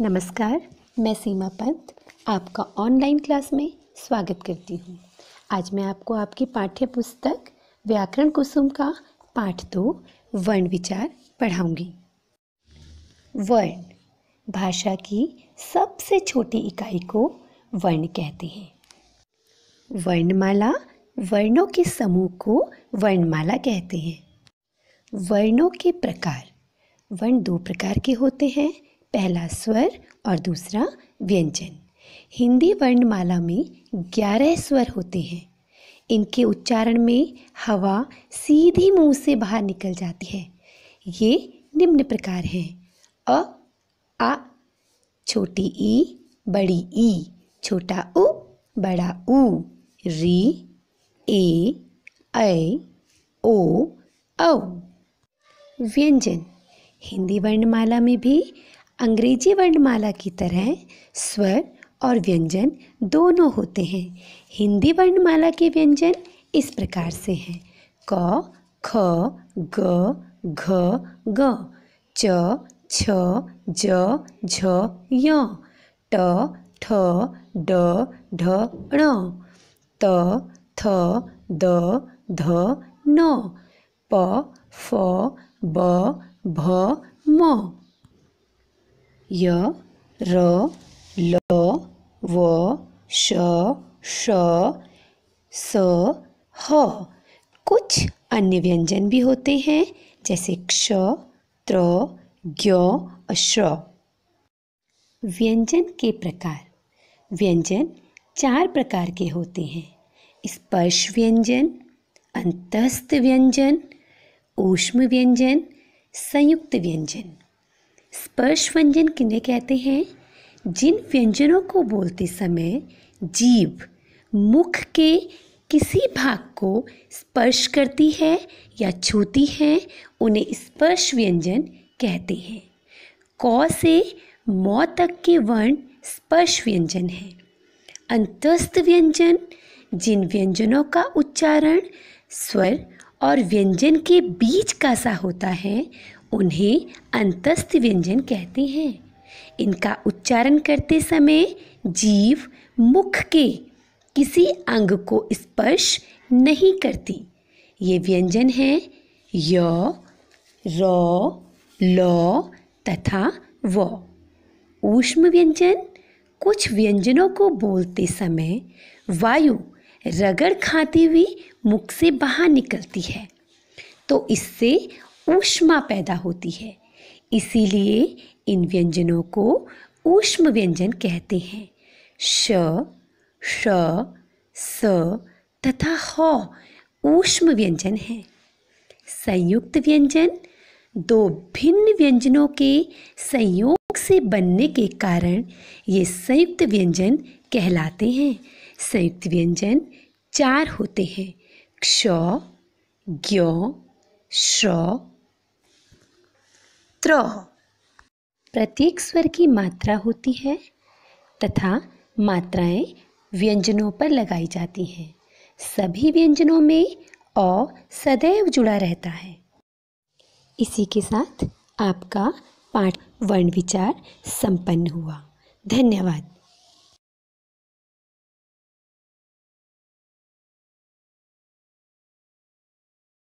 नमस्कार मैं सीमा पंत आपका ऑनलाइन क्लास में स्वागत करती हूँ आज मैं आपको आपकी पाठ्य पुस्तक व्याकरण कुसुम का पाठ दो वर्ण विचार पढ़ाऊंगी वर्ण भाषा की सबसे छोटी इकाई को वर्ण कहते हैं वर्णमाला वर्णों के समूह को वर्णमाला कहते हैं वर्णों के प्रकार वर्ण दो प्रकार के होते हैं पहला स्वर और दूसरा व्यंजन हिंदी वर्णमाला में ग्यारह स्वर होते हैं इनके उच्चारण में हवा सीधी मुंह से बाहर निकल जाती है ये निम्न प्रकार हैं अ आ छोटी ई बड़ी ई छोटा उ बड़ा उ री ए ऐ ओ औ व्यंजन हिंदी वर्णमाला में भी अंग्रेजी वर्णमाला की तरह स्वर और व्यंजन दोनों होते हैं हिंदी वर्णमाला के व्यंजन इस प्रकार से हैं क ख ग घ ग च छ ज झ य ट ठ ड ढ ण त थ द ध न प फ ब भ म य र ल व श श स ह कुछ अन्य व्यंजन भी होते हैं जैसे क्ष त्र ज्ञ अश्र व्यंजन के प्रकार व्यंजन चार प्रकार के होते हैं स्पर्श व्यंजन अंतस्थ व्यंजन ऊष्म व्यंजन संयुक्त व्यंजन स्पर्श व्यंजन किन्हें कहते हैं जिन व्यंजनों को बोलते समय जीव मुख के किसी भाग को स्पर्श करती है या छूती है उन्हें स्पर्श व्यंजन कहते हैं क से मौ तक के वर्ण स्पर्श व्यंजन हैं अंतस्थ व्यंजन जिन व्यंजनों का उच्चारण स्वर और व्यंजन के बीच का सा होता है उन्हें अंतस्थ व्यंजन कहते हैं इनका उच्चारण करते समय जीव मुख के किसी अंग को स्पर्श नहीं करती ये व्यंजन हैं य लौ तथा व ऊष्म व्यंजन कुछ व्यंजनों को बोलते समय वायु रगड़ खाती हुई मुख से बाहर निकलती है तो इससे ऊष्मा पैदा होती है इसीलिए इन व्यंजनों को ऊष्म व्यंजन कहते हैं श श स तथा ह ऊष्म व्यंजन हैं संयुक्त व्यंजन दो भिन्न व्यंजनों के संयोग से बनने के कारण ये संयुक्त व्यंजन कहलाते हैं संयुक्त व्यंजन चार होते हैं क्ष ज्ञ श्र स्त्र प्रत्येक स्वर की मात्रा होती है तथा मात्राएं व्यंजनों पर लगाई जाती हैं सभी व्यंजनों में अ सदैव जुड़ा रहता है इसी के साथ आपका पाठ वर्ण विचार संपन्न हुआ धन्यवाद